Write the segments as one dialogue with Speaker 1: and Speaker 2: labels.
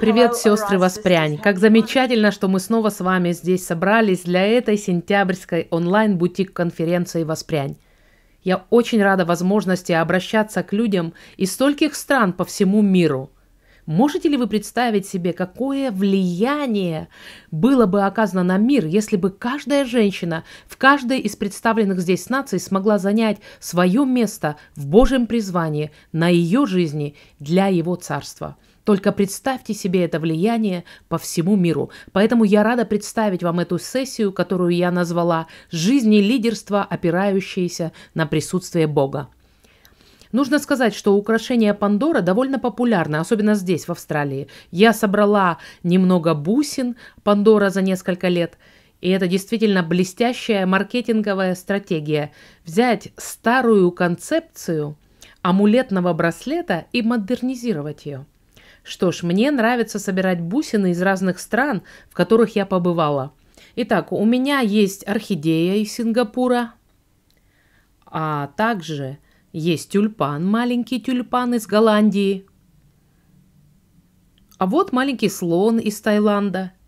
Speaker 1: Привет, сестры Воспрянь. Как замечательно, что мы снова с вами здесь собрались для этой сентябрьской онлайн-бутик-конференции «Воспрянь». Я очень рада возможности обращаться к людям из стольких стран по всему миру. Можете ли вы представить себе, какое влияние было бы оказано на мир, если бы каждая женщина в каждой из представленных здесь наций смогла занять свое место в Божьем призвании на ее жизни для его царства? Только представьте себе это влияние по всему миру. Поэтому я рада представить вам эту сессию, которую я назвала «Жизнь и лидерство, опирающиеся на присутствие Бога». Нужно сказать, что украшение Пандора довольно популярно, особенно здесь, в Австралии. Я собрала немного бусин Пандора за несколько лет – и это действительно блестящая маркетинговая стратегия – взять старую концепцию амулетного браслета и модернизировать ее. Что ж, мне нравится собирать бусины из разных стран, в которых я побывала. Итак, у меня есть орхидея из Сингапура, а также есть тюльпан, маленький тюльпан из Голландии. А вот маленький слон из Таиланда –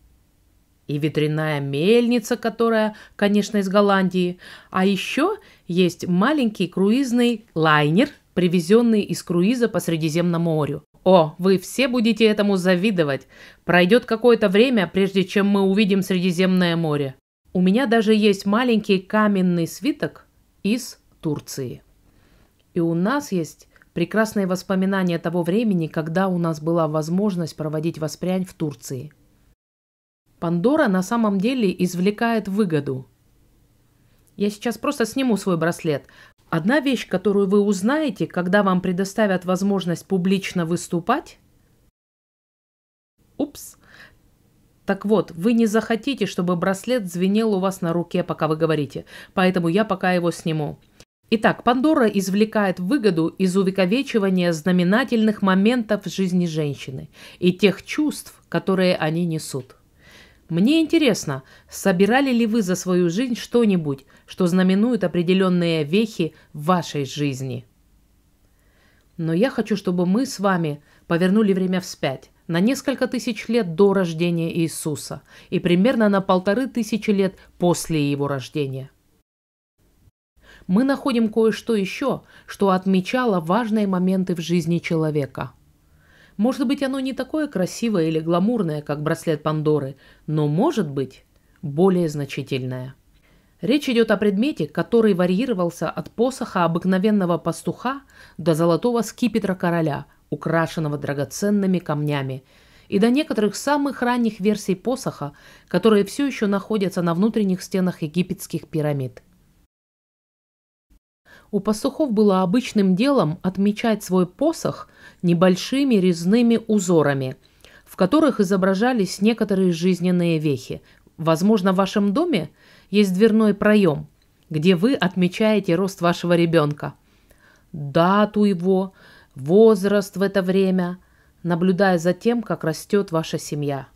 Speaker 1: и ветряная мельница, которая, конечно, из Голландии. А еще есть маленький круизный лайнер, привезенный из круиза по Средиземному морю. О, вы все будете этому завидовать. Пройдет какое-то время, прежде чем мы увидим Средиземное море. У меня даже есть маленький каменный свиток из Турции. И у нас есть прекрасные воспоминания того времени, когда у нас была возможность проводить воспрянь в Турции. Пандора на самом деле извлекает выгоду. Я сейчас просто сниму свой браслет, Одна вещь, которую вы узнаете, когда вам предоставят возможность публично выступать... Упс. Так вот, вы не захотите, чтобы браслет звенел у вас на руке, пока вы говорите, поэтому я пока его сниму. Итак, Пандора извлекает выгоду из увековечивания знаменательных моментов в жизни женщины и тех чувств, которые они несут. Мне интересно, собирали ли вы за свою жизнь что-нибудь, что знаменует определенные вехи в вашей жизни? Но я хочу, чтобы мы с вами повернули время вспять, на несколько тысяч лет до рождения Иисуса и примерно на полторы тысячи лет после его рождения. Мы находим кое-что еще, что отмечало важные моменты в жизни человека – может быть, оно не такое красивое или гламурное, как браслет Пандоры, но, может быть, более значительное. Речь идет о предмете, который варьировался от посоха обыкновенного пастуха до золотого скипетра короля, украшенного драгоценными камнями, и до некоторых самых ранних версий посоха, которые все еще находятся на внутренних стенах египетских пирамид – у пасухов было обычным делом отмечать свой посох небольшими резными узорами, в которых изображались некоторые жизненные вехи. Возможно, в вашем доме есть дверной проем, где вы отмечаете рост вашего ребенка, дату его, возраст в это время, наблюдая за тем, как растет ваша семья.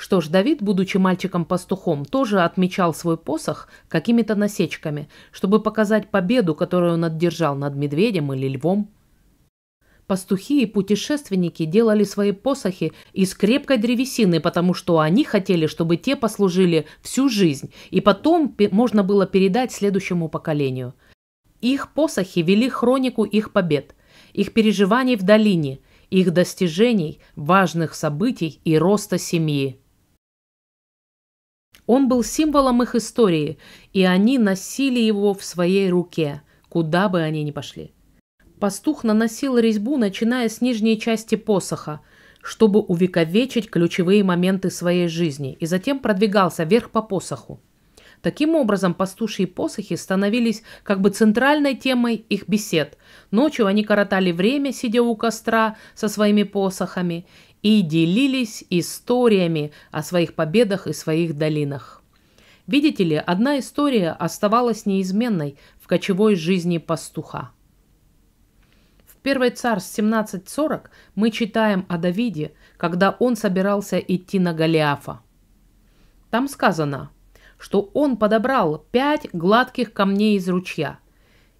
Speaker 1: Что ж, Давид, будучи мальчиком-пастухом, тоже отмечал свой посох какими-то насечками, чтобы показать победу, которую он одержал над медведем или львом. Пастухи и путешественники делали свои посохи из крепкой древесины, потому что они хотели, чтобы те послужили всю жизнь, и потом можно было передать следующему поколению. Их посохи вели хронику их побед, их переживаний в долине, их достижений, важных событий и роста семьи. Он был символом их истории, и они носили его в своей руке, куда бы они ни пошли. Пастух наносил резьбу, начиная с нижней части посоха, чтобы увековечить ключевые моменты своей жизни, и затем продвигался вверх по посоху. Таким образом, пастушьи посохи становились как бы центральной темой их бесед. Ночью они коротали время, сидя у костра со своими посохами, и делились историями о своих победах и своих долинах. Видите ли, одна история оставалась неизменной в кочевой жизни пастуха. В 1 Царств 17.40 мы читаем о Давиде, когда он собирался идти на Голиафа. Там сказано, что он подобрал пять гладких камней из ручья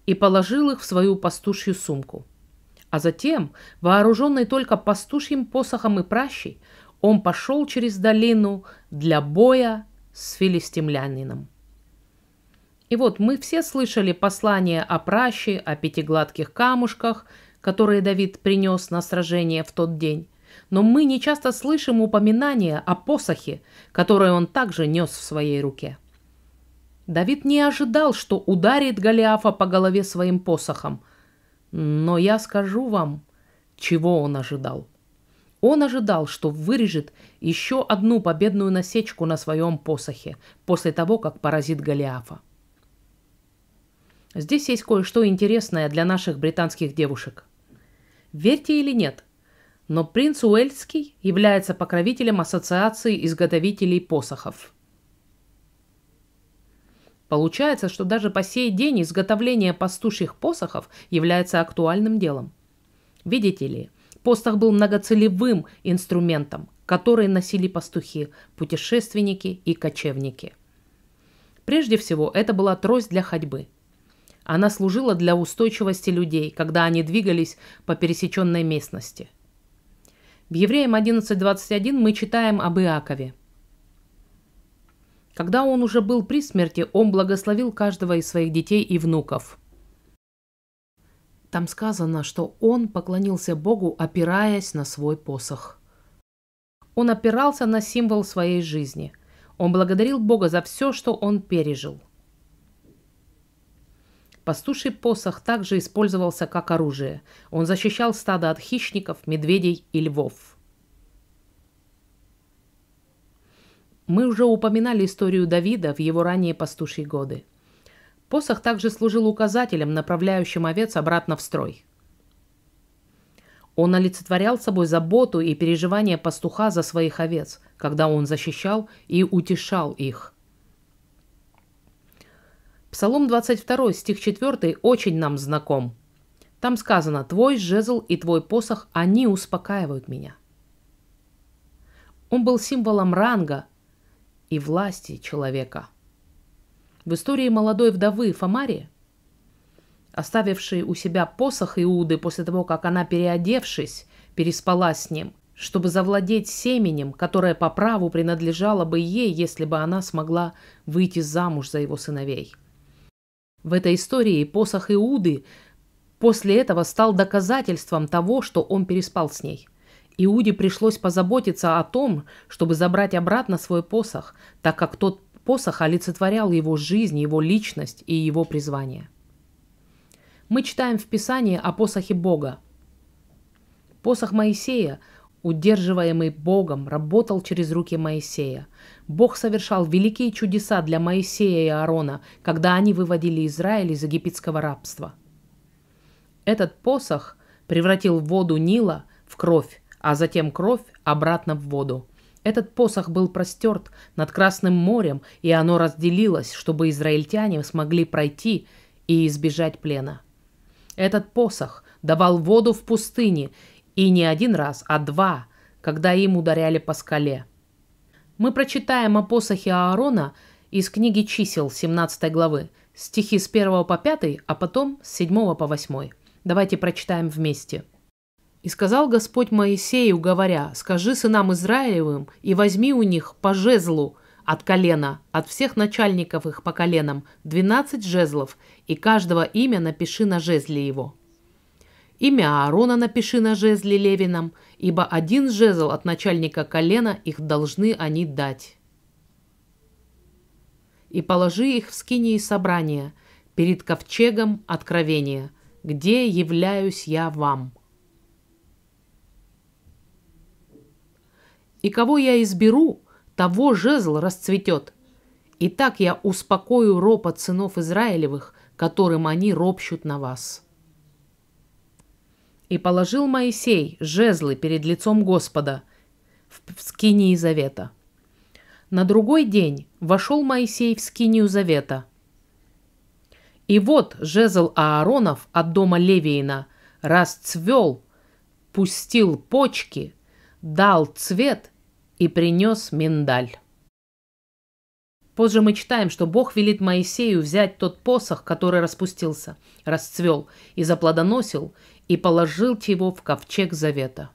Speaker 1: и положил их в свою пастушью сумку – а затем, вооруженный только пастушьим посохом и пращей, он пошел через долину для боя с филистимлянином. И вот мы все слышали послание о праще, о пятигладких камушках, которые Давид принес на сражение в тот день. Но мы не часто слышим упоминания о посохе, который он также нес в своей руке. Давид не ожидал, что ударит Голиафа по голове своим посохом – но я скажу вам, чего он ожидал. Он ожидал, что вырежет еще одну победную насечку на своем посохе после того, как поразит Голиафа. Здесь есть кое-что интересное для наших британских девушек. Верьте или нет, но принц Уэльский является покровителем Ассоциации изготовителей посохов – Получается, что даже по сей день изготовление пастушьих посохов является актуальным делом. Видите ли, посох был многоцелевым инструментом, который носили пастухи, путешественники и кочевники. Прежде всего, это была трость для ходьбы. Она служила для устойчивости людей, когда они двигались по пересеченной местности. В Евреям 11.21 мы читаем об Иакове – когда он уже был при смерти, он благословил каждого из своих детей и внуков. Там сказано, что он поклонился Богу, опираясь на свой посох. Он опирался на символ своей жизни. Он благодарил Бога за все, что он пережил. Пастуший посох также использовался как оружие. Он защищал стадо от хищников, медведей и львов. Мы уже упоминали историю Давида в его ранние пастушьи годы. Посох также служил указателем, направляющим овец обратно в строй. Он олицетворял собой заботу и переживания пастуха за своих овец, когда он защищал и утешал их. Псалом 22, стих 4 очень нам знаком. Там сказано «Твой жезл и твой посох, они успокаивают меня». Он был символом ранга, и власти человека. В истории молодой вдовы Фомарии, оставившей у себя посох Иуды после того, как она, переодевшись, переспала с ним, чтобы завладеть семенем, которое по праву принадлежало бы ей, если бы она смогла выйти замуж за его сыновей. В этой истории посох Иуды после этого стал доказательством того, что он переспал с ней – Иуде пришлось позаботиться о том, чтобы забрать обратно свой посох, так как тот посох олицетворял его жизнь, его личность и его призвание. Мы читаем в Писании о посохе Бога. Посох Моисея, удерживаемый Богом, работал через руки Моисея. Бог совершал великие чудеса для Моисея и Аарона, когда они выводили Израиль из египетского рабства. Этот посох превратил воду Нила в кровь, а затем кровь обратно в воду. Этот посох был простерт над Красным морем, и оно разделилось, чтобы израильтяне смогли пройти и избежать плена. Этот посох давал воду в пустыне, и не один раз, а два, когда им ударяли по скале. Мы прочитаем о посохе Аарона из книги чисел 17 главы, стихи с 1 по 5, а потом с 7 по 8. Давайте прочитаем вместе. И сказал Господь Моисею, говоря, «Скажи сынам Израилевым и возьми у них по жезлу от колена, от всех начальников их по коленам, двенадцать жезлов, и каждого имя напиши на жезле его». Имя Аарона напиши на жезле Левином, ибо один жезл от начальника колена их должны они дать. И положи их в скинии собрания, перед ковчегом откровения, где являюсь я вам». И кого я изберу, того жезл расцветет. И так я успокою ропот сынов Израилевых, которым они ропщут на вас». И положил Моисей жезлы перед лицом Господа в скинии завета. На другой день вошел Моисей в скинию завета. И вот жезл Ааронов от дома Левиина расцвел, пустил почки, дал цвет и принес миндаль. Позже мы читаем, что Бог велит Моисею взять тот посох, который распустился, расцвел и заплодоносил, и положил его в ковчег завета.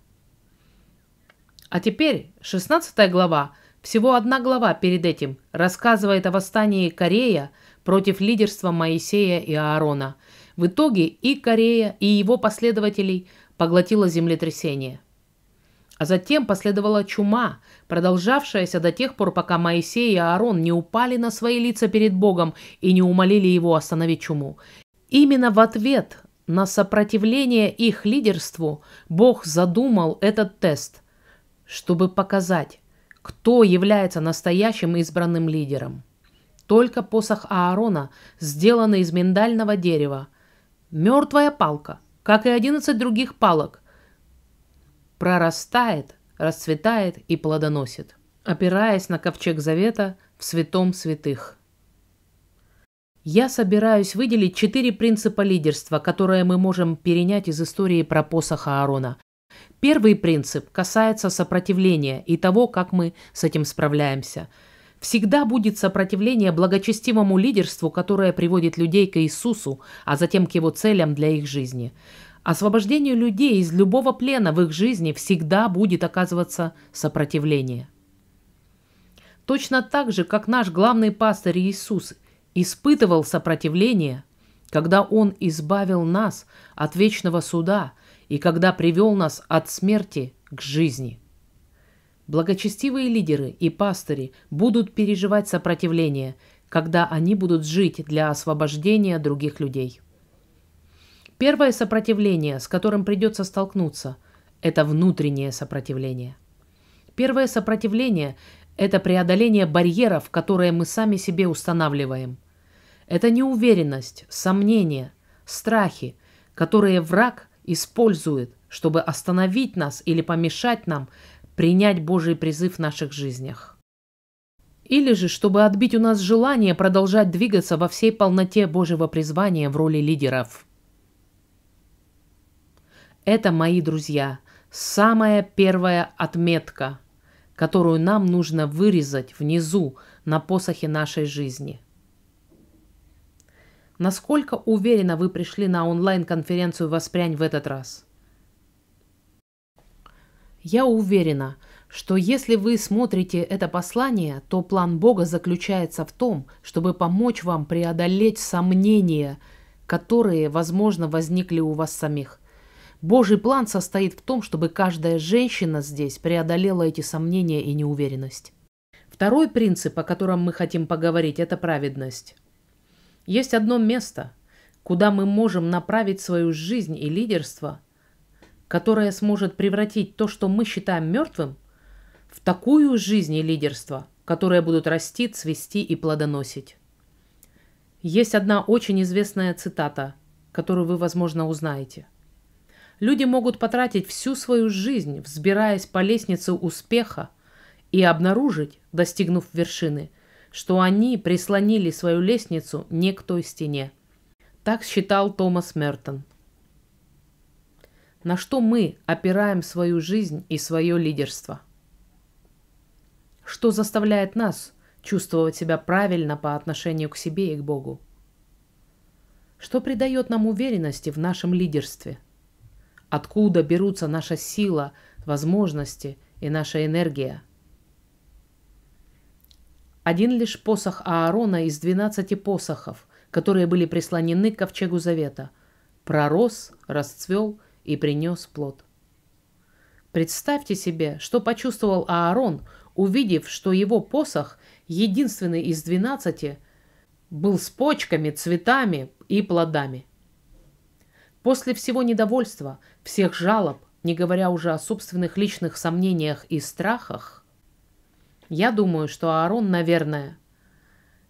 Speaker 1: А теперь 16 глава, всего одна глава перед этим, рассказывает о восстании Корея против лидерства Моисея и Аарона. В итоге и Корея, и его последователей поглотило землетрясение – а затем последовала чума, продолжавшаяся до тех пор, пока Моисей и Аарон не упали на свои лица перед Богом и не умолили его остановить чуму. Именно в ответ на сопротивление их лидерству Бог задумал этот тест, чтобы показать, кто является настоящим избранным лидером. Только посох Аарона, сделанный из миндального дерева, мертвая палка, как и одиннадцать других палок – прорастает, расцветает и плодоносит, опираясь на ковчег завета в святом святых. Я собираюсь выделить четыре принципа лидерства, которые мы можем перенять из истории про посох Аарона. Первый принцип касается сопротивления и того, как мы с этим справляемся. Всегда будет сопротивление благочестивому лидерству, которое приводит людей к Иисусу, а затем к его целям для их жизни – Освобождению людей из любого плена в их жизни всегда будет оказываться сопротивление. Точно так же, как наш главный пастырь Иисус испытывал сопротивление, когда Он избавил нас от вечного суда и когда привел нас от смерти к жизни. Благочестивые лидеры и пастыри будут переживать сопротивление, когда они будут жить для освобождения других людей. Первое сопротивление, с которым придется столкнуться, это внутреннее сопротивление. Первое сопротивление – это преодоление барьеров, которые мы сами себе устанавливаем. Это неуверенность, сомнения, страхи, которые враг использует, чтобы остановить нас или помешать нам принять Божий призыв в наших жизнях. Или же, чтобы отбить у нас желание продолжать двигаться во всей полноте Божьего призвания в роли лидеров – это мои друзья. Самая первая отметка, которую нам нужно вырезать внизу на посохе нашей жизни. Насколько уверенно вы пришли на онлайн-конференцию «Воспрянь» в этот раз? Я уверена, что если вы смотрите это послание, то план Бога заключается в том, чтобы помочь вам преодолеть сомнения, которые, возможно, возникли у вас самих – Божий план состоит в том, чтобы каждая женщина здесь преодолела эти сомнения и неуверенность. Второй принцип, о котором мы хотим поговорить, это праведность. Есть одно место, куда мы можем направить свою жизнь и лидерство, которое сможет превратить то, что мы считаем мертвым, в такую жизнь и лидерство, которые будут расти, цвести и плодоносить. Есть одна очень известная цитата, которую вы, возможно, узнаете – люди могут потратить всю свою жизнь, взбираясь по лестнице успеха, и обнаружить, достигнув вершины, что они прислонили свою лестницу не к той стене. Так считал Томас Мертон. На что мы опираем свою жизнь и свое лидерство? Что заставляет нас чувствовать себя правильно по отношению к себе и к Богу? Что придает нам уверенности в нашем лидерстве – Откуда берутся наша сила, возможности и наша энергия? Один лишь посох Аарона из двенадцати посохов, которые были прислонены к ковчегу завета, пророс, расцвел и принес плод. Представьте себе, что почувствовал Аарон, увидев, что его посох, единственный из двенадцати, был с почками, цветами и плодами – После всего недовольства, всех жалоб, не говоря уже о собственных личных сомнениях и страхах, я думаю, что Аарон, наверное,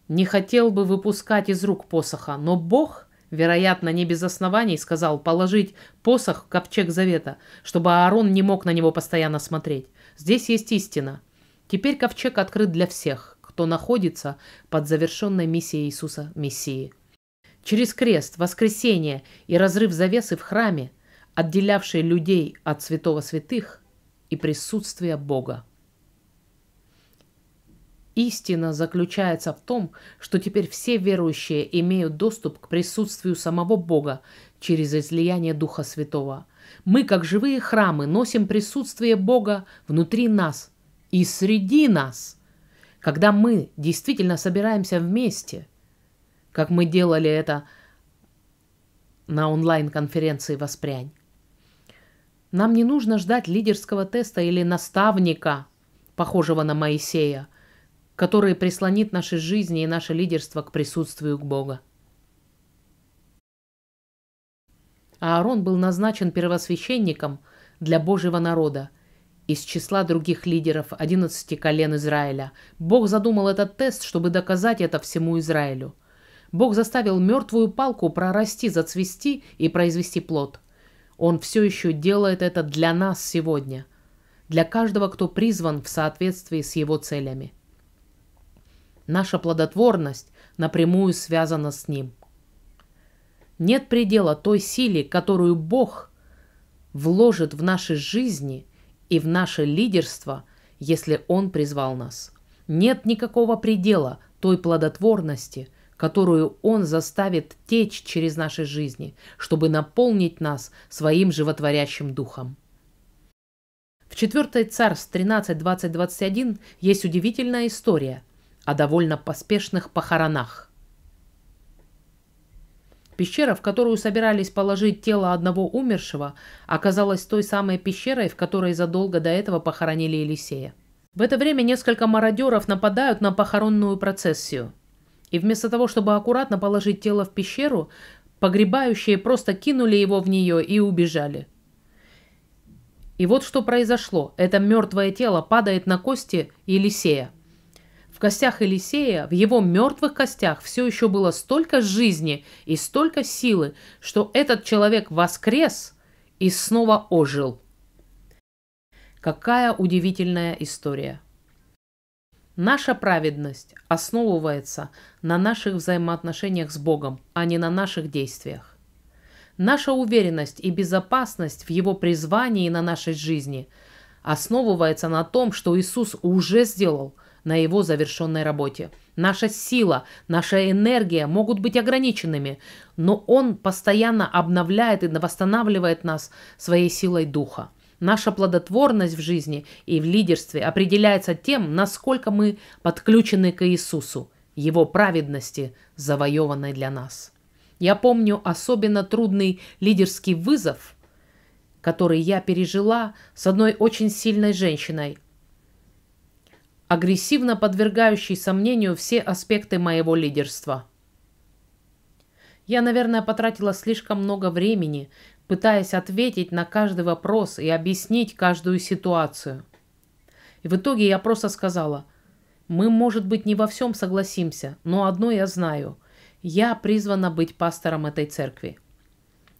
Speaker 1: не хотел бы выпускать из рук посоха, но Бог, вероятно, не без оснований сказал положить посох в ковчег завета, чтобы Аарон не мог на него постоянно смотреть. Здесь есть истина. Теперь ковчег открыт для всех, кто находится под завершенной миссией Иисуса Мессии. Через крест, воскресение и разрыв завесы в храме, отделявшие людей от святого святых и присутствия Бога. Истина заключается в том, что теперь все верующие имеют доступ к присутствию самого Бога через излияние Духа Святого. Мы, как живые храмы, носим присутствие Бога внутри нас и среди нас. Когда мы действительно собираемся вместе – как мы делали это на онлайн-конференции «Воспрянь». Нам не нужно ждать лидерского теста или наставника, похожего на Моисея, который прислонит наши жизни и наше лидерство к присутствию к Бога. Аарон был назначен первосвященником для Божьего народа из числа других лидеров 11 колен Израиля. Бог задумал этот тест, чтобы доказать это всему Израилю – Бог заставил мертвую палку прорасти, зацвести и произвести плод. Он все еще делает это для нас сегодня, для каждого, кто призван в соответствии с его целями. Наша плодотворность напрямую связана с ним. Нет предела той силе, которую Бог вложит в наши жизни и в наше лидерство, если Он призвал нас. Нет никакого предела той плодотворности, которую Он заставит течь через наши жизни, чтобы наполнить нас своим животворящим духом. В 4 Царств 13, 20, 21 есть удивительная история о довольно поспешных похоронах. Пещера, в которую собирались положить тело одного умершего, оказалась той самой пещерой, в которой задолго до этого похоронили Елисея. В это время несколько мародеров нападают на похоронную процессию. И вместо того, чтобы аккуратно положить тело в пещеру, погребающие просто кинули его в нее и убежали. И вот что произошло. Это мертвое тело падает на кости Елисея. В костях Елисея, в его мертвых костях, все еще было столько жизни и столько силы, что этот человек воскрес и снова ожил. Какая удивительная история. Наша праведность основывается на наших взаимоотношениях с Богом, а не на наших действиях. Наша уверенность и безопасность в Его призвании на нашей жизни основывается на том, что Иисус уже сделал на Его завершенной работе. Наша сила, наша энергия могут быть ограниченными, но Он постоянно обновляет и восстанавливает нас своей силой Духа. Наша плодотворность в жизни и в лидерстве определяется тем, насколько мы подключены к Иисусу, Его праведности, завоеванной для нас. Я помню особенно трудный лидерский вызов, который я пережила с одной очень сильной женщиной, агрессивно подвергающей сомнению все аспекты моего лидерства. Я, наверное, потратила слишком много времени пытаясь ответить на каждый вопрос и объяснить каждую ситуацию. И в итоге я просто сказала, мы, может быть, не во всем согласимся, но одно я знаю. Я призвана быть пастором этой церкви.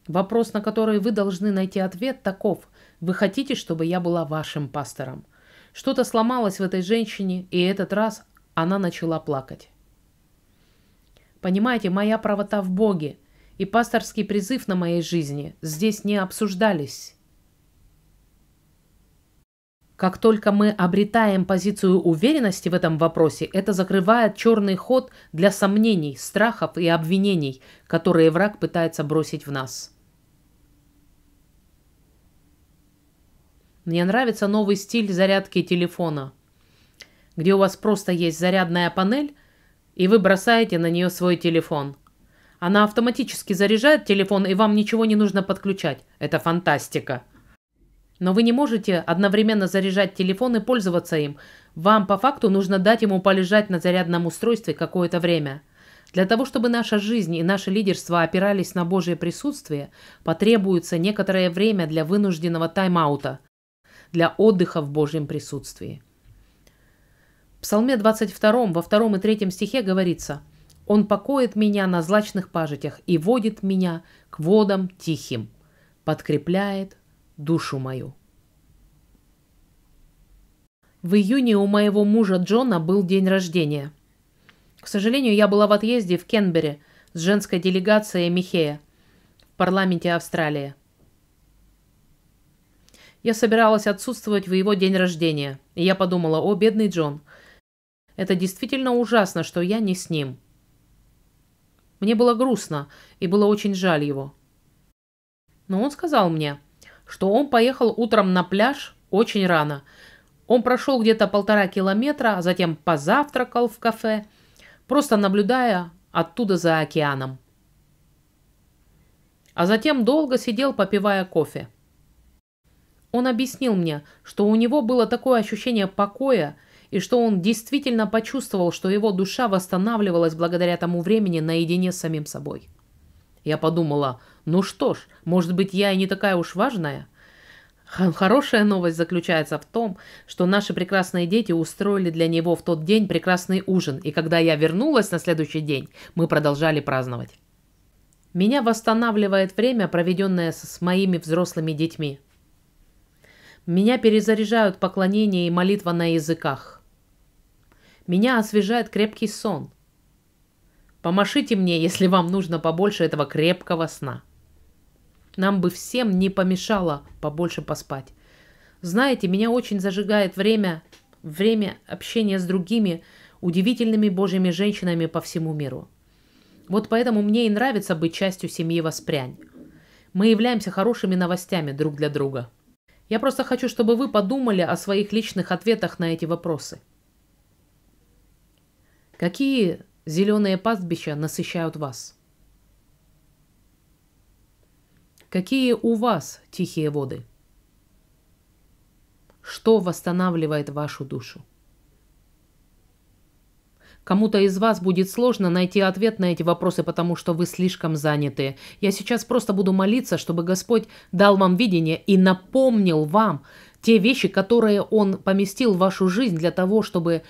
Speaker 1: Вопрос, на который вы должны найти ответ, таков. Вы хотите, чтобы я была вашим пастором? Что-то сломалось в этой женщине, и этот раз она начала плакать. Понимаете, моя правота в Боге – и пасторский призыв на моей жизни здесь не обсуждались. Как только мы обретаем позицию уверенности в этом вопросе, это закрывает черный ход для сомнений, страхов и обвинений, которые враг пытается бросить в нас. Мне нравится новый стиль зарядки телефона, где у вас просто есть зарядная панель, и вы бросаете на нее свой телефон – она автоматически заряжает телефон, и вам ничего не нужно подключать. Это фантастика. Но вы не можете одновременно заряжать телефон и пользоваться им. Вам по факту нужно дать ему полежать на зарядном устройстве какое-то время. Для того, чтобы наша жизнь и наше лидерство опирались на Божье присутствие, потребуется некоторое время для вынужденного тайм-аута, для отдыха в Божьем присутствии. В Псалме 22, во втором и третьем стихе говорится – он покоит меня на злачных пажитях и водит меня к водам тихим, подкрепляет душу мою. В июне у моего мужа Джона был день рождения. К сожалению, я была в отъезде в Кенбере с женской делегацией Михея в парламенте Австралии. Я собиралась отсутствовать в его день рождения, и я подумала, о, бедный Джон, это действительно ужасно, что я не с ним. Мне было грустно и было очень жаль его. Но он сказал мне, что он поехал утром на пляж очень рано. Он прошел где-то полтора километра, а затем позавтракал в кафе, просто наблюдая оттуда за океаном. А затем долго сидел, попивая кофе. Он объяснил мне, что у него было такое ощущение покоя, и что он действительно почувствовал, что его душа восстанавливалась благодаря тому времени наедине с самим собой. Я подумала, ну что ж, может быть, я и не такая уж важная? Хорошая новость заключается в том, что наши прекрасные дети устроили для него в тот день прекрасный ужин, и когда я вернулась на следующий день, мы продолжали праздновать. Меня восстанавливает время, проведенное с моими взрослыми детьми. Меня перезаряжают поклонение и молитва на языках. Меня освежает крепкий сон. Помашите мне, если вам нужно побольше этого крепкого сна. Нам бы всем не помешало побольше поспать. Знаете, меня очень зажигает время, время общения с другими удивительными божьими женщинами по всему миру. Вот поэтому мне и нравится быть частью семьи Воспрянь. Мы являемся хорошими новостями друг для друга. Я просто хочу, чтобы вы подумали о своих личных ответах на эти вопросы. Какие зеленые пастбища насыщают вас? Какие у вас тихие воды? Что восстанавливает вашу душу? Кому-то из вас будет сложно найти ответ на эти вопросы, потому что вы слишком заняты. Я сейчас просто буду молиться, чтобы Господь дал вам видение и напомнил вам те вещи, которые Он поместил в вашу жизнь для того, чтобы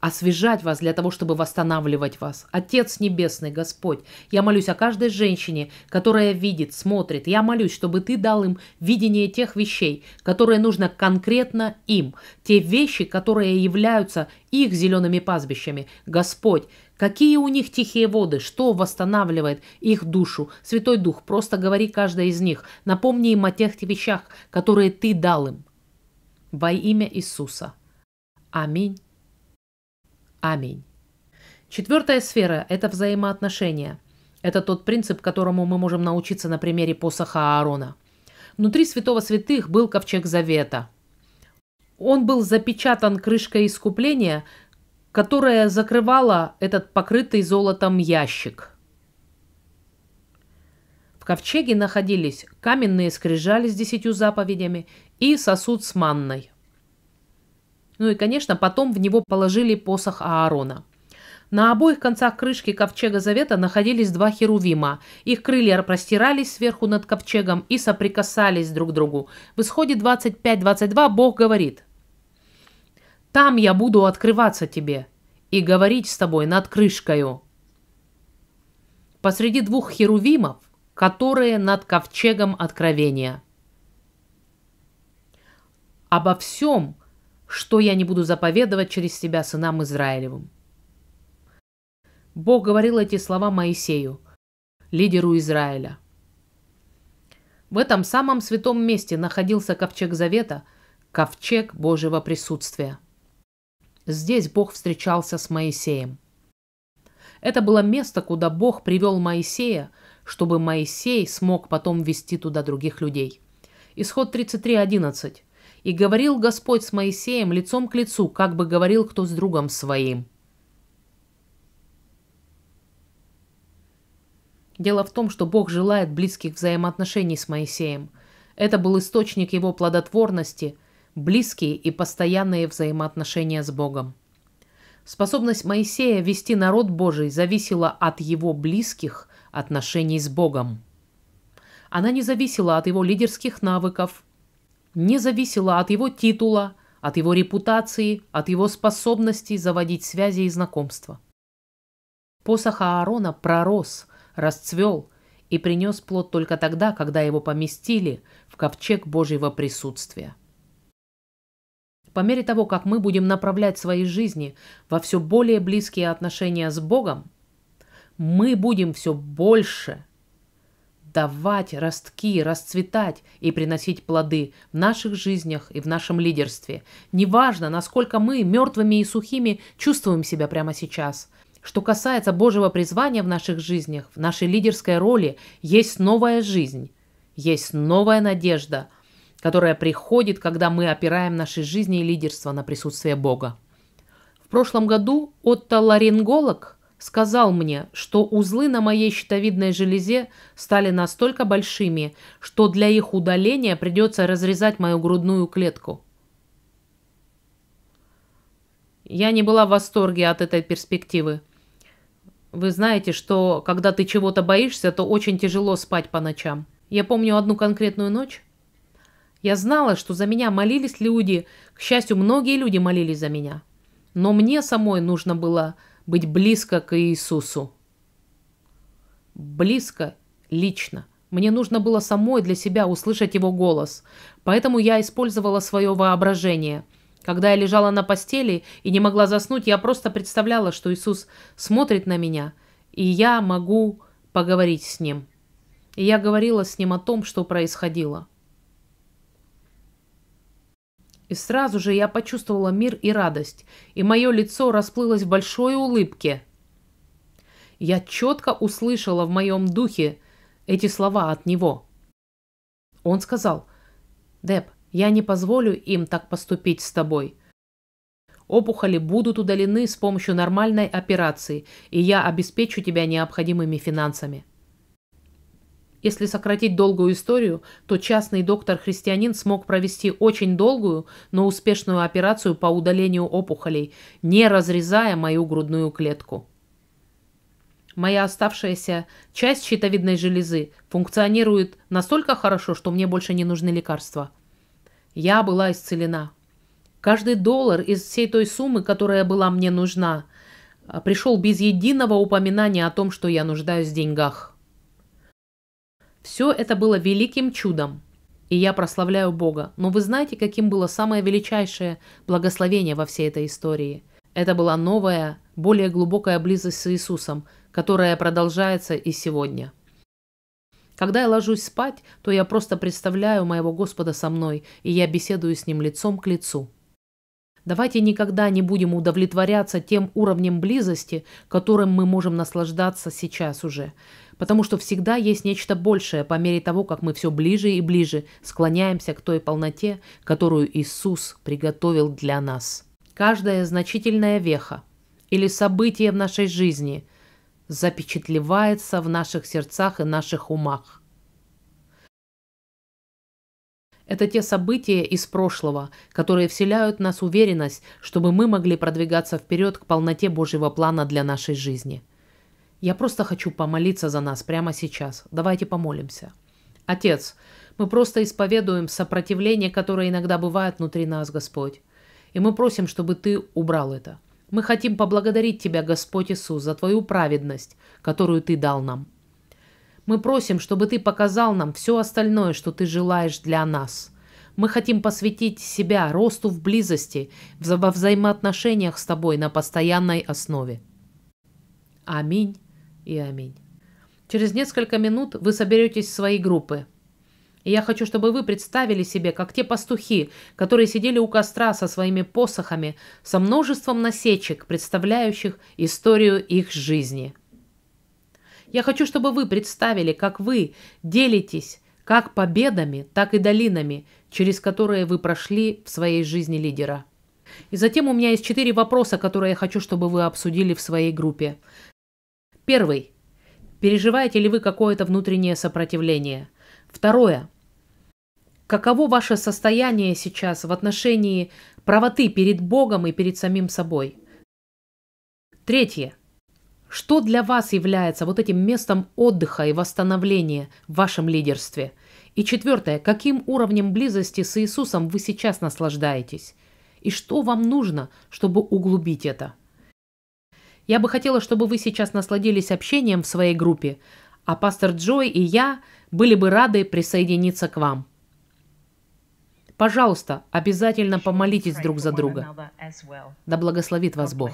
Speaker 1: освежать вас для того, чтобы восстанавливать вас. Отец Небесный, Господь, я молюсь о каждой женщине, которая видит, смотрит. Я молюсь, чтобы ты дал им видение тех вещей, которые нужно конкретно им. Те вещи, которые являются их зелеными пастбищами. Господь, Какие у них тихие воды, что восстанавливает их душу. Святой Дух, просто говори каждой из них. Напомни им о тех вещах, которые ты дал им. Во имя Иисуса. Аминь. Аминь. Четвертая сфера – это взаимоотношения. Это тот принцип, которому мы можем научиться на примере посоха Аарона. Внутри святого святых был ковчег завета. Он был запечатан крышкой искупления, которая закрывала этот покрытый золотом ящик. В ковчеге находились каменные скрижали с десятью заповедями и сосуд с манной – ну и, конечно, потом в него положили посох Аарона. На обоих концах крышки ковчега завета находились два херувима. Их крылья простирались сверху над ковчегом и соприкасались друг к другу. В исходе 25-22 Бог говорит «Там я буду открываться тебе и говорить с тобой над крышкою». Посреди двух херувимов, которые над ковчегом откровения. Обо всем что я не буду заповедовать через себя сынам Израилевым. Бог говорил эти слова Моисею, лидеру Израиля. В этом самом святом месте находился ковчег завета, ковчег Божьего присутствия. Здесь Бог встречался с Моисеем. Это было место, куда Бог привел Моисея, чтобы Моисей смог потом вести туда других людей. Исход 33.11. И говорил Господь с Моисеем лицом к лицу, как бы говорил кто с другом своим. Дело в том, что Бог желает близких взаимоотношений с Моисеем. Это был источник его плодотворности, близкие и постоянные взаимоотношения с Богом. Способность Моисея вести народ Божий зависела от его близких отношений с Богом. Она не зависела от его лидерских навыков, не зависело от его титула, от его репутации, от его способностей заводить связи и знакомства. Посох Аарона пророс, расцвел и принес плод только тогда, когда его поместили в ковчег Божьего присутствия. По мере того, как мы будем направлять свои жизни во все более близкие отношения с Богом, мы будем все больше – давать ростки, расцветать и приносить плоды в наших жизнях и в нашем лидерстве. Неважно, насколько мы мертвыми и сухими чувствуем себя прямо сейчас. Что касается Божьего призвания в наших жизнях, в нашей лидерской роли есть новая жизнь, есть новая надежда, которая приходит, когда мы опираем наши жизни и лидерство на присутствие Бога. В прошлом году Отто Ларинголог – сказал мне, что узлы на моей щитовидной железе стали настолько большими, что для их удаления придется разрезать мою грудную клетку. Я не была в восторге от этой перспективы. Вы знаете, что когда ты чего-то боишься, то очень тяжело спать по ночам. Я помню одну конкретную ночь. Я знала, что за меня молились люди. К счастью, многие люди молились за меня. Но мне самой нужно было быть близко к Иисусу. Близко, лично. Мне нужно было самой для себя услышать его голос, поэтому я использовала свое воображение. Когда я лежала на постели и не могла заснуть, я просто представляла, что Иисус смотрит на меня, и я могу поговорить с Ним. И я говорила с Ним о том, что происходило. И сразу же я почувствовала мир и радость, и мое лицо расплылось в большой улыбке. Я четко услышала в моем духе эти слова от него. Он сказал, «Деб, я не позволю им так поступить с тобой. Опухоли будут удалены с помощью нормальной операции, и я обеспечу тебя необходимыми финансами». Если сократить долгую историю, то частный доктор-христианин смог провести очень долгую, но успешную операцию по удалению опухолей, не разрезая мою грудную клетку. Моя оставшаяся часть щитовидной железы функционирует настолько хорошо, что мне больше не нужны лекарства. Я была исцелена. Каждый доллар из всей той суммы, которая была мне нужна, а, пришел без единого упоминания о том, что я нуждаюсь в деньгах. Все это было великим чудом, и я прославляю Бога. Но вы знаете, каким было самое величайшее благословение во всей этой истории? Это была новая, более глубокая близость с Иисусом, которая продолжается и сегодня. Когда я ложусь спать, то я просто представляю моего Господа со мной, и я беседую с Ним лицом к лицу. Давайте никогда не будем удовлетворяться тем уровнем близости, которым мы можем наслаждаться сейчас уже. Потому что всегда есть нечто большее по мере того, как мы все ближе и ближе склоняемся к той полноте, которую Иисус приготовил для нас. Каждая значительная веха или событие в нашей жизни запечатлевается в наших сердцах и наших умах. Это те события из прошлого, которые вселяют в нас уверенность, чтобы мы могли продвигаться вперед к полноте Божьего плана для нашей жизни. Я просто хочу помолиться за нас прямо сейчас. Давайте помолимся. Отец, мы просто исповедуем сопротивление, которое иногда бывает внутри нас, Господь. И мы просим, чтобы Ты убрал это. Мы хотим поблагодарить Тебя, Господь Иисус, за Твою праведность, которую Ты дал нам. Мы просим, чтобы ты показал нам все остальное, что ты желаешь для нас. Мы хотим посвятить себя росту в близости, в во взаимоотношениях с тобой на постоянной основе. Аминь и аминь. Через несколько минут вы соберетесь в свои группы. И я хочу, чтобы вы представили себе, как те пастухи, которые сидели у костра со своими посохами, со множеством насечек, представляющих историю их жизни – я хочу, чтобы вы представили, как вы делитесь как победами, так и долинами, через которые вы прошли в своей жизни лидера. И затем у меня есть четыре вопроса, которые я хочу, чтобы вы обсудили в своей группе. Первый. Переживаете ли вы какое-то внутреннее сопротивление? Второе. Каково ваше состояние сейчас в отношении правоты перед Богом и перед самим собой? Третье. Что для вас является вот этим местом отдыха и восстановления в вашем лидерстве? И четвертое, каким уровнем близости с Иисусом вы сейчас наслаждаетесь? И что вам нужно, чтобы углубить это? Я бы хотела, чтобы вы сейчас насладились общением в своей группе, а пастор Джой и я были бы рады присоединиться к вам. Пожалуйста, обязательно помолитесь друг за друга. Да благословит вас Бог.